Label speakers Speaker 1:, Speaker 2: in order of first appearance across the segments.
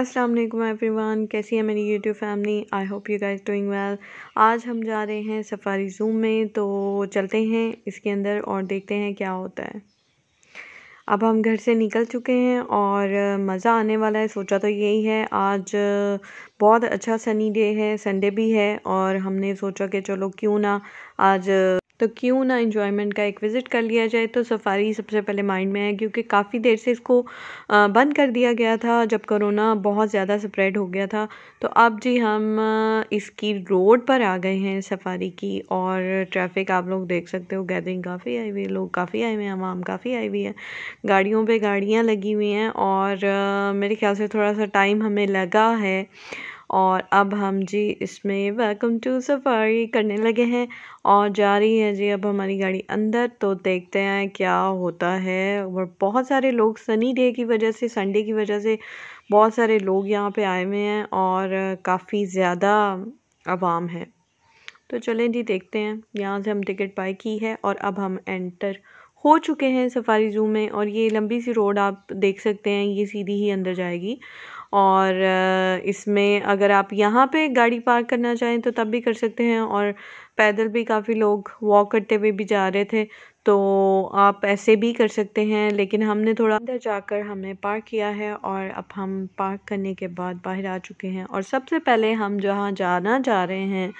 Speaker 1: अस्सलाम वालेकुम एवरीवन कैसी है मेरी YouTube family I hope you guys doing well आज हम जा रहे हैं सफारी जूम में तो चलते हैं इसके अंदर और देखते हैं क्या होता है अब हम घर से निकल चुके हैं और मज़ा आने वाला है सोचा तो यही है आज बहुत अच्छा सनी डे है संडे भी है और हमने सोचा कि चलो क्यों ना आज तो क्यों ना इन्जॉयमेंट का एक विज़िट कर लिया जाए तो सफ़ारी सबसे पहले माइंड में है क्योंकि काफ़ी देर से इसको बंद कर दिया गया था जब कोरोना बहुत ज़्यादा स्प्रेड हो गया था तो अब जी हम इसकी रोड पर आ गए हैं सफ़ारी की और ट्रैफिक आप लोग देख सकते हो गैदरिंग काफ़ी आई हुई है लोग काफ़ी आए हुए हैं आवाम काफ़ी आई हुई है गाड़ियों पर गाड़ियाँ लगी हुई हैं और मेरे ख्याल से थोड़ा सा टाइम हमें लगा है और अब हम जी इसमें वेलकम टू सफारी करने लगे हैं और जा रही है जी अब हमारी गाड़ी अंदर तो देखते हैं क्या होता है और बहुत सारे लोग सनी डे की वजह से संडे की वजह से बहुत सारे लोग यहाँ पे आए हुए हैं और काफ़ी ज़्यादा आवाम है तो चलें जी देखते हैं यहाँ से हम टिकट बाई की है और अब हम एंटर हो चुके हैं सफारी जू में और ये लंबी सी रोड आप देख सकते हैं ये सीधी ही अंदर जाएगी और इसमें अगर आप यहाँ पे गाड़ी पार्क करना चाहें तो तब भी कर सकते हैं और पैदल भी काफ़ी लोग वॉक करते हुए भी जा रहे थे तो आप ऐसे भी कर सकते हैं लेकिन हमने थोड़ा अंदर जाकर हमने पार्क किया है और अब हम पार्क करने के बाद बाहर आ चुके हैं और सबसे पहले हम जहाँ जाना जा रहे हैं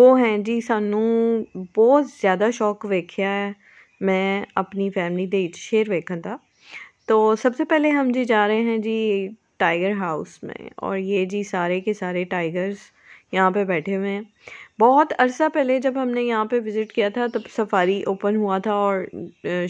Speaker 1: वो हैं जी सानू बहुत ज़्यादा शौक वेख्या है मैं अपनी फैमिली दे शेर वेखन का तो सबसे पहले हम जी जा रहे हैं जी टाइगर हाउस में और ये जी सारे के सारे टाइगर्स यहाँ पे बैठे हुए हैं बहुत अरसा पहले जब हमने यहाँ पे विज़िट किया था तब सफारी ओपन हुआ था और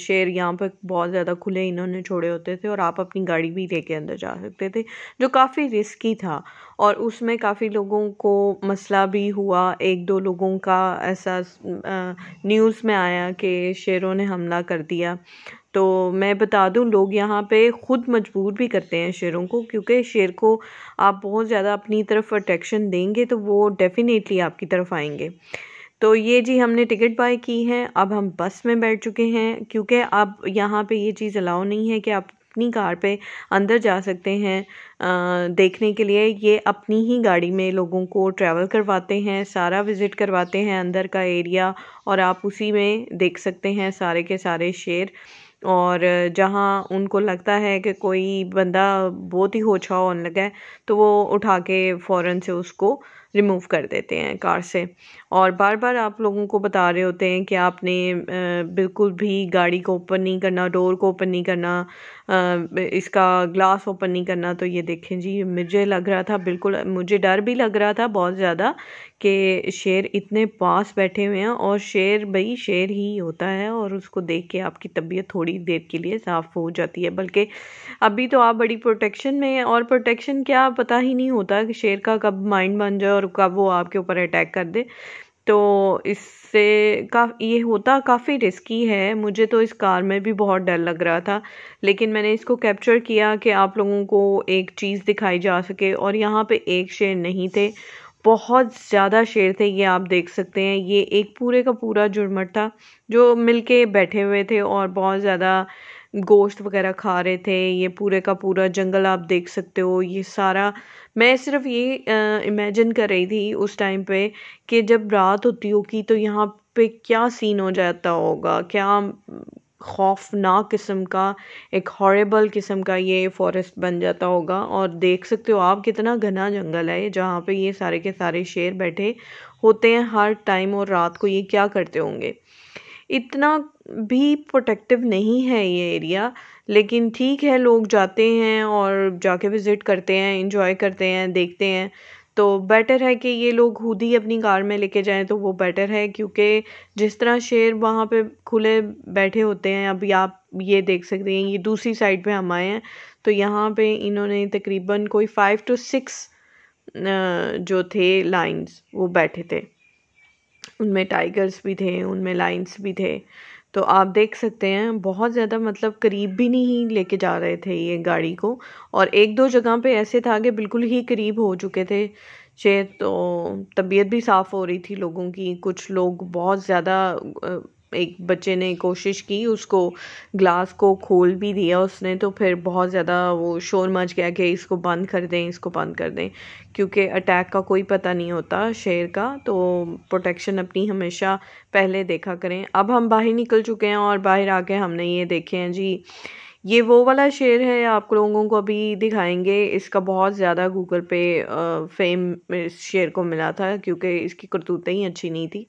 Speaker 1: शेर यहाँ पर बहुत ज़्यादा खुले इन्होंने छोड़े होते थे और आप अपनी गाड़ी भी लेके अंदर जा सकते थे जो काफ़ी रिस्की था और उसमें काफ़ी लोगों को मसला भी हुआ एक दो लोगों का ऐसा न्यूज़ में आया कि शेरों ने हमला कर दिया तो मैं बता दूं लोग यहाँ पे ख़ुद मजबूर भी करते हैं शेरों को क्योंकि शेर को आप बहुत ज़्यादा अपनी तरफ अट्रैक्शन देंगे तो वो डेफ़िनेटली आपकी तरफ आएंगे पाएंगे तो ये जी हमने टिकट बाय की है अब हम बस में बैठ चुके हैं क्योंकि अब यहाँ पे ये चीज़ अलाउ नहीं है कि आप अपनी कार पे अंदर जा सकते हैं आ, देखने के लिए ये अपनी ही गाड़ी में लोगों को ट्रैवल करवाते हैं सारा विज़िट करवाते हैं अंदर का एरिया और आप उसी में देख सकते हैं सारे के सारे शेर और जहाँ उनको लगता है कि कोई बंदा बहुत ही होछा होने लगा है तो वो उठा के फ़ौरन से उसको रिमूव कर देते हैं कार से और बार बार आप लोगों को बता रहे होते हैं कि आपने बिल्कुल भी गाड़ी को ओपन नहीं करना डोर को ओपन नहीं करना इसका ग्लास ओपन नहीं करना तो ये देखें जी मुझे लग रहा था बिल्कुल मुझे डर भी लग रहा था बहुत ज़्यादा कि शेर इतने पास बैठे हुए हैं और शेर भाई शेर ही होता है और उसको देख के आपकी तबीयत थोड़ी देर के लिए साफ़ हो जाती है बल्कि अभी तो आप बड़ी प्रोटेक्शन में और प्रोटेक्शन क्या पता ही नहीं होता कि शेर का कब माइंड बन जाए और कब वो आपके ऊपर अटैक कर दे तो इससे का ये होता काफ़ी रिस्की है मुझे तो इस कार में भी बहुत डर लग रहा था लेकिन मैंने इसको कैप्चर किया कि आप लोगों को एक चीज़ दिखाई जा सके और यहाँ पे एक शेर नहीं थे बहुत ज़्यादा शेर थे ये आप देख सकते हैं ये एक पूरे का पूरा जुर्मट था जो मिलके बैठे हुए थे और बहुत ज़्यादा गोश्त वगैरह खा रहे थे ये पूरे का पूरा जंगल आप देख सकते हो ये सारा मैं सिर्फ ये इमेजिन कर रही थी उस टाइम पे कि जब रात होती होगी तो यहाँ पे क्या सीन हो जाता होगा क्या खौफनाक किस्म का एक हॉरेबल किस्म का ये फॉरेस्ट बन जाता होगा और देख सकते हो आप कितना घना जंगल है जहाँ पे ये सारे के सारे शेर बैठे होते हैं हर टाइम और रात को ये क्या करते होंगे इतना भी प्रोटेक्टिव नहीं है ये एरिया लेकिन ठीक है लोग जाते हैं और जाके विज़िट करते हैं इंजॉय करते हैं देखते हैं तो बेटर है कि ये लोग खुद ही अपनी कार में लेके जाएं तो वो बेटर है क्योंकि जिस तरह शेर वहाँ पे खुले बैठे होते हैं अभी आप ये देख सकते हैं ये दूसरी साइड पे हम आए हैं तो यहाँ पे इन्होंने तकरीबन कोई फ़ाइव टू सिक्स जो थे लाइंस वो बैठे थे उनमें टाइगर्स भी थे उनमें लाइंस भी थे तो आप देख सकते हैं बहुत ज़्यादा मतलब करीब भी नहीं लेके जा रहे थे ये गाड़ी को और एक दो जगह पे ऐसे था कि बिल्कुल ही करीब हो चुके थे शेर तो तबीयत भी साफ़ हो रही थी लोगों की कुछ लोग बहुत ज़्यादा एक बच्चे ने कोशिश की उसको ग्लास को खोल भी दिया उसने तो फिर बहुत ज़्यादा वो शोर मच गया कि इसको बंद कर दें इसको बंद कर दें क्योंकि अटैक का कोई पता नहीं होता शेर का तो प्रोटेक्शन अपनी हमेशा पहले देखा करें अब हम बाहर निकल चुके हैं और बाहर आके हमने ये देखे हैं जी ये वो वाला शेर है आप लोगों को अभी दिखाएंगे इसका बहुत ज़्यादा गूगल पे फेम इस शेर को मिला था क्योंकि इसकी करतूतें ही अच्छी नहीं थी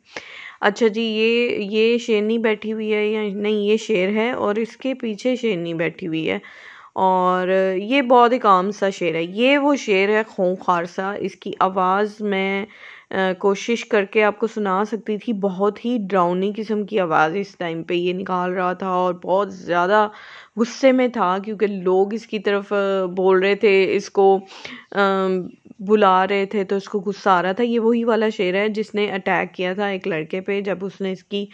Speaker 1: अच्छा जी ये ये शेरनी बैठी हुई है या नहीं ये शेर है और इसके पीछे शेरनी बैठी हुई है और ये बहुत ही काम सा शेर है ये वो शेर है खों सा इसकी आवाज़ मैं कोशिश करके आपको सुना सकती थी बहुत ही ड्राउनी किस्म की आवाज़ इस टाइम पे ये निकाल रहा था और बहुत ज़्यादा गुस्से में था क्योंकि लोग इसकी तरफ बोल रहे थे इसको आ, बुला रहे थे तो उसको गुस्सा आ रहा था ये वही वाला शेर है जिसने अटैक किया था एक लड़के पे जब उसने इसकी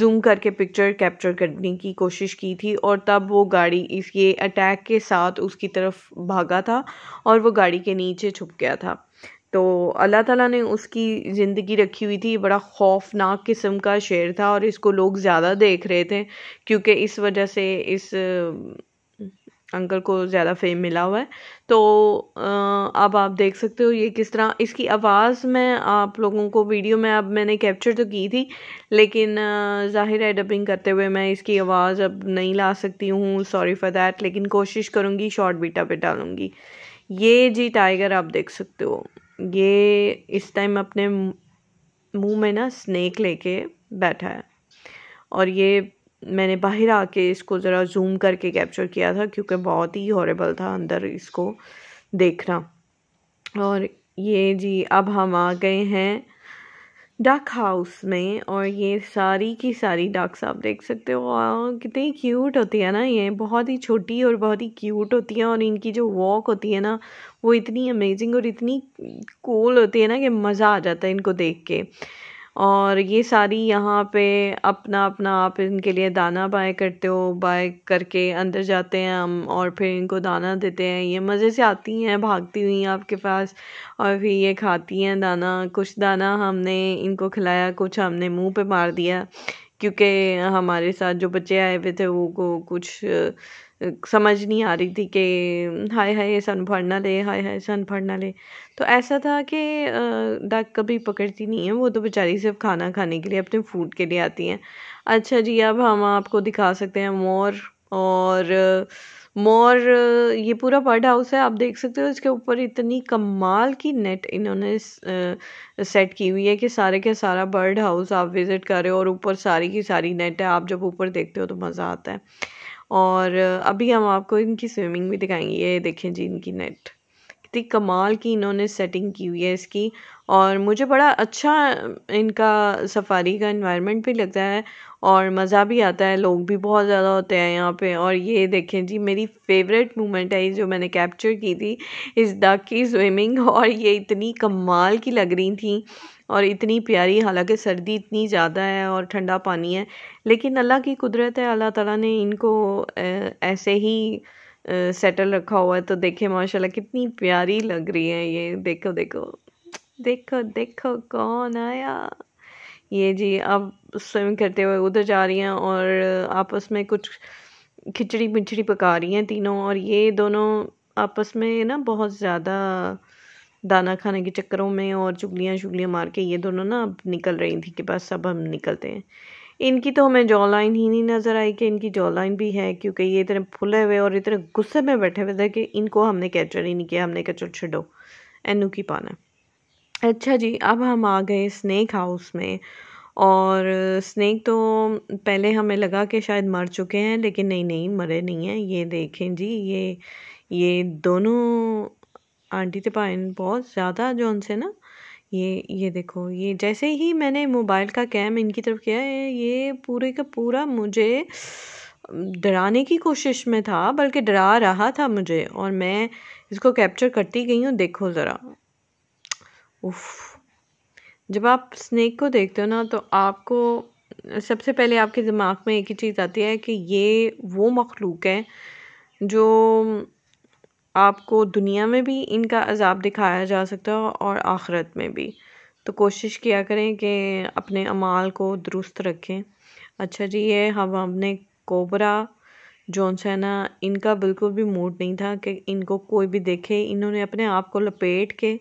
Speaker 1: जूम करके पिक्चर कैप्चर करने की कोशिश की थी और तब वो गाड़ी इसके अटैक के साथ उसकी तरफ भागा था और वो गाड़ी के नीचे छुप गया था तो अल्लाह ताला ने उसकी ज़िंदगी रखी हुई थी बड़ा खौफनाक किस्म का शेर था और इसको लोग ज़्यादा देख रहे थे क्योंकि इस वजह से इस अंकल को ज़्यादा फेम मिला हुआ है तो अब आप देख सकते हो ये किस तरह इसकी आवाज़ मैं आप लोगों को वीडियो में अब मैंने कैप्चर तो की थी लेकिन ज़ाहिर है डबिंग करते हुए मैं इसकी आवाज़ अब नहीं ला सकती हूँ सॉरी फॉर दैट लेकिन कोशिश करूँगी शॉर्ट बीटा पे डालूँगी ये जी टाइगर आप देख सकते हो ये इस टाइम अपने मुँह में ना स्नैक लेके बैठा है और ये मैंने बाहर आके इसको ज़रा जूम करके कैप्चर किया था क्योंकि बहुत ही हॉरेबल था अंदर इसको देखना और ये जी अब हम आ गए हैं डक हाउस में और ये सारी की सारी डक्स आप देख सकते हो कितनी क्यूट होती है ना ये बहुत ही छोटी और बहुत ही क्यूट होती है और इनकी जो वॉक होती है ना वो इतनी अमेजिंग और इतनी कूल होती है ना कि मज़ा आ जाता है इनको देख के और ये सारी यहाँ पे अपना अपना आप इनके लिए दाना बाय करते हो बाय करके अंदर जाते हैं हम और फिर इनको दाना देते हैं ये मज़े से आती हैं भागती हुई आपके पास और फिर ये खाती हैं दाना कुछ दाना हमने इनको खिलाया कुछ हमने मुंह पे मार दिया क्योंकि हमारे साथ जो बच्चे आए हुए थे वो को कुछ समझ नहीं आ रही थी कि हाय हाय सन फाड़ना ले हाय हाय सन फाड़ना ले तो ऐसा था कि डक कभी पकड़ती नहीं है वो तो बेचारी सिर्फ खाना खाने के लिए अपने फूड के लिए आती हैं अच्छा जी अब हम आपको दिखा सकते हैं मोर और मोर ये पूरा बर्ड हाउस है आप देख सकते हो इसके ऊपर इतनी कमाल की नेट इन्होंने सेट की हुई है कि सारे के सारा बर्ड हाउस आप विज़िट कर रहे हो और ऊपर सारी की सारी नेट है आप जब ऊपर देखते हो तो मज़ा आता है और अभी हम आपको इनकी स्विमिंग भी दिखाएंगे ये देखें जी इनकी नेट कितनी कमाल की इन्होंने सेटिंग की हुई है इसकी और मुझे बड़ा अच्छा इनका सफारी का इन्वायरमेंट भी लगता है और मज़ा भी आता है लोग भी बहुत ज़्यादा होते हैं यहाँ पे और ये देखें जी मेरी फेवरेट मोमेंट है जो मैंने कैप्चर की थी इस डक की स्विमिंग और ये इतनी कमाल की लग रही थी और इतनी प्यारी हालांकि सर्दी इतनी ज़्यादा है और ठंडा पानी है लेकिन अल्लाह की कुदरत है अल्लाह ताला ने इनको ऐसे ही सेटल रखा हुआ है तो देखें माशाला कितनी प्यारी लग रही है ये देखो देखो देखो देखो कौन आया ये जी अब स्विम करते हुए उधर जा रही हैं और आपस में कुछ खिचड़ी मिचड़ी पका रही हैं तीनों और ये दोनों आपस में ना बहुत ज़्यादा दाना खाने के चक्करों में और चुगलियाँ चुगलियाँ मार के ये दोनों ना अब निकल रही थी कि बस अब हम निकलते हैं इनकी तो हमें जॉ लाइन ही नहीं नज़र आई कि इनकी जॉ लाइन भी है क्योंकि ये इतने फुले हुए और इतने गुस्से में बैठे हुए थे कि इनको हमने कैचर ही नहीं किया हमने कहा छिडो एनू की पाना अच्छा जी अब हम आ गए स्नैक हाउस में और स्नैक तो पहले हमें लगा कि शायद मर चुके हैं लेकिन नहीं नहीं मरे नहीं हैं ये देखें जी ये ये दोनों आंटी तो पाइन बहुत ज़्यादा जो उनसे ना ये ये देखो ये जैसे ही मैंने मोबाइल का कैम इनकी तरफ किया है ये पूरे का पूरा मुझे डराने की कोशिश में था बल्कि डरा रहा था मुझे और मैं इसको कैप्चर करती गई हूँ देखो ज़रा उफ जब आप स्नेक को देखते हो ना तो आपको सबसे पहले आपके दिमाग में एक ही चीज़ आती है कि ये वो मखलूक है जो आपको दुनिया में भी इनका अजाब दिखाया जा सकता है और आखरत में भी तो कोशिश किया करें कि अपने अमाल को दुरुस्त रखें अच्छा जी ये हम अपने कोबरा जोन्स है ना इनका बिल्कुल भी मूड नहीं था कि इनको कोई भी देखे इन्होंने अपने आप को लपेट के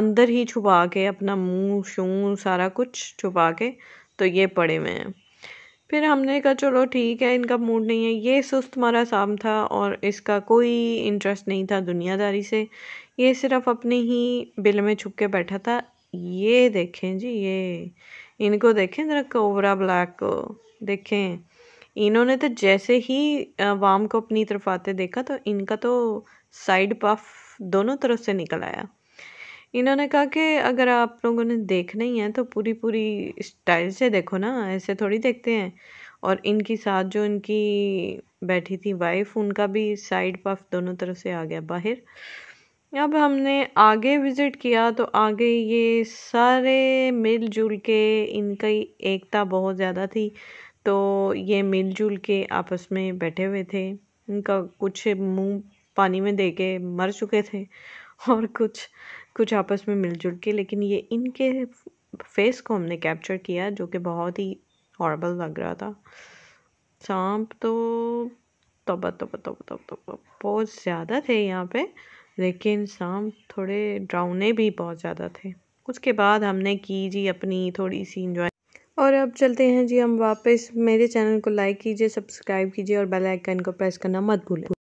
Speaker 1: अंदर ही छुपा के अपना मुंह शू सारा कुछ छुपा के तो ये पड़े हुए हैं फिर हमने कहा चलो ठीक है इनका मूड नहीं है ये सुस्त हमारा साम था और इसका कोई इंटरेस्ट नहीं था दुनियादारी से ये सिर्फ अपने ही बिल में छुप के बैठा था ये देखें जी ये इनको देखें ज़रा कोबरा ब्लैक को देखें इन्होंने तो जैसे ही वाम को अपनी तरफ आते देखा तो इनका तो साइड पफ दोनों तरफ से निकल आया इन्होंने कहा कि अगर आप लोगों ने देखना ही है तो पूरी पूरी स्टाइल से देखो ना ऐसे थोड़ी देखते हैं और इनकी साथ जो इनकी बैठी थी वाइफ उनका भी साइड पफ दोनों तरफ से आ गया बाहर अब हमने आगे विज़िट किया तो आगे ये सारे मिलजुल के इनकी एकता बहुत ज़्यादा थी तो ये मिलजुल के आपस में बैठे हुए थे इनका कुछ मुंह पानी में दे के मर चुके थे और कुछ कुछ आपस में मिलजुल के लेकिन ये इनके फेस को हमने कैप्चर किया जो कि बहुत ही हॉर्बल लग रहा था सांप तो तब तब तब तब तब बहुत ज़्यादा थे यहाँ पे लेकिन सांप थोड़े ड्राउने भी बहुत ज़्यादा थे उसके बाद हमने की जी अपनी थोड़ी सी इंजॉय और अब चलते हैं जी हम वापस मेरे चैनल को लाइक कीजिए सब्सक्राइब कीजिए और बेल आइकन को प्रेस करना मत भूलें